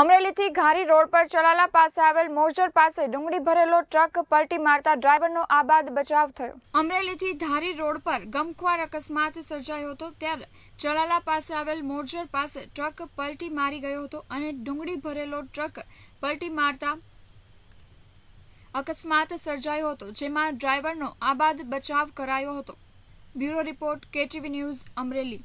અમરેલીથી ઘારી રોડ પર ચલાલા પાસે આવેલ મોરજર પાસે ડુંગળી ભરેલો ટ્રક પલટી મારતા ડ્રાઈવરનો આબાદ બચાવ થયો અમરેલીથી ધારી રોડ પર ગમખ્વાર અકસ્માત સર્જાયો હતો ત્યારે ચલાલા પાસે આવેલ મોરજર પાસે ટ્રક પલટી મારી ગયો હતો અને ડુંગળી ભરેલો ટ્રક પલટી મારતા અકસ્માત સર્જાયો હતો જેમાં ડ્રાઈવરનો આબાદ બચાવ કરાયો હતો bureau report KTV news Amreli